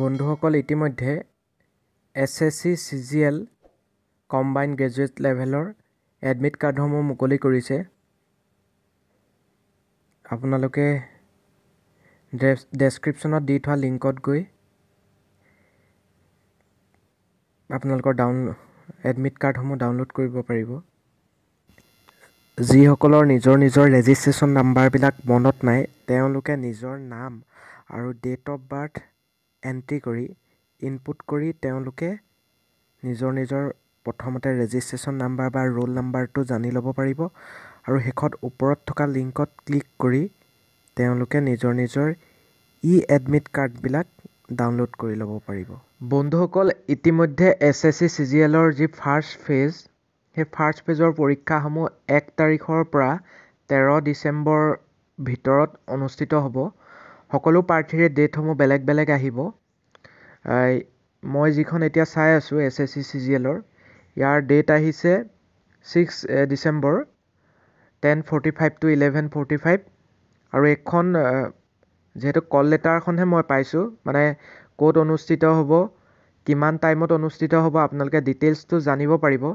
বন্ধুসকল ইতিমধ্যে S S C C G L combine graduate লেভেলৰ এডমিট কাৰ্ডসমূহ মুকলি কৰিছে আপোনালোকে ডেছক্ৰিপশ্যনত দি থোৱা লিংকত গৈ আপোনালোকৰ ডাউন এডমিট কাৰ্ডসমূহ ডাউনলোড কৰিব পাৰিব যিসকলৰ নিজৰ নিজৰ ৰেজিষ্ট্ৰেশ্যন নাম্বাৰবিলাক মনত নাই তেওঁলোকে নিজৰ নাম আৰু ডেট অফ বাৰ্থ এণ্ট্ৰি কৰি ইনপুট কৰি তেওঁলোকে নিজৰ নিজৰ প্ৰথমতে ৰেজিষ্ট্ৰেশ্যন নাম্বাৰ বা ৰোল নাম্বাৰটো জানি ল'ব পাৰিব আৰু শেষত ওপৰত থকা লিংকত ক্লিক কৰি তেওঁলোকে নিজৰ নিজৰ ই এডমিট কাৰ্ডবিলাক ডাউনলোড কৰি ল'ব পাৰিব বন্ধুসকল ইতিমধ্যে S S C C G এলৰ যি ফাৰ্ষ্ট ফেজ সেই ফাৰ্ষ্ট ফেজৰ পৰীক্ষাসমূহ এক তাৰিখৰ পৰা তেৰ ডিচেম্বৰ ভিতৰত অনুষ্ঠিত হ'ব সকলো প্ৰাৰ্থীৰে ডেটসমূহ বেলেগ বেলেগ আহিব মই যিখন এতিয়া চাই আছোঁ S S C C G এলৰ ইয়াৰ ডেট আহিছে six December ten forty five to eleven forty five আৰু এইখন যিহেতু কল লেটাৰখনহে মই পাইছোঁ মানে ক'ত অনুষ্ঠিত হ'ব কিমান টাইমত অনুষ্ঠিত হ'ব আপোনালোকে ডিটেইলছটো জানিব পাৰিব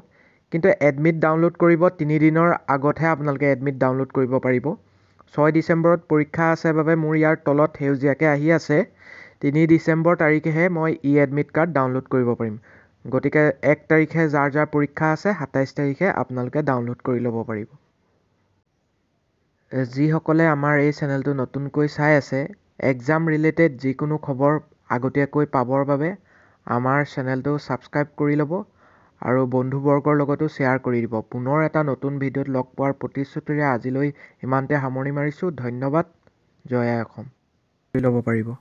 কিন্তু এডমিট ডাউনলোড কৰিব তিনিদিনৰ আগতহে আপোনালোকে এডমিট ডাউনলোড কৰিব পাৰিব ছয় ডিচেম্বৰত পৰীক্ষা আছে বাবে মোৰ ইয়াৰ তলত সেউজীয়াকৈ আহি আছে তিনি ডিচেম্বৰ তাৰিখেহে মই ই এডমিট কাৰ্ড ডাউনলোড কৰিব পাৰিম গতিকে এক তাৰিখে যাৰ যাৰ পৰীক্ষা আছে সাতাইছ তাৰিখে আপোনালোকে ডাউনলোড কৰি ল'ব পাৰিব যিসকলে আমাৰ এই চেনেলটো নতুনকৈ চাই আছে এক্সাম ৰিলেটেড যিকোনো খবৰ আগতীয়াকৈ পাবৰ বাবে আমাৰ চেনেলটো ছাবস্ক্ৰাইব কৰি ল'ব আৰু বন্ধুবৰ্গৰ লগতো শ্বেয়াৰ কৰি দিব পুনৰ এটা নতুন ভিডিঅ'ত লগ পোৱাৰ প্ৰতিশ্ৰুতিৰে আজিলৈ ইমানতে সামৰণি মাৰিছোঁ ধন্যবাদ জয়া অসম ল'ব পাৰিব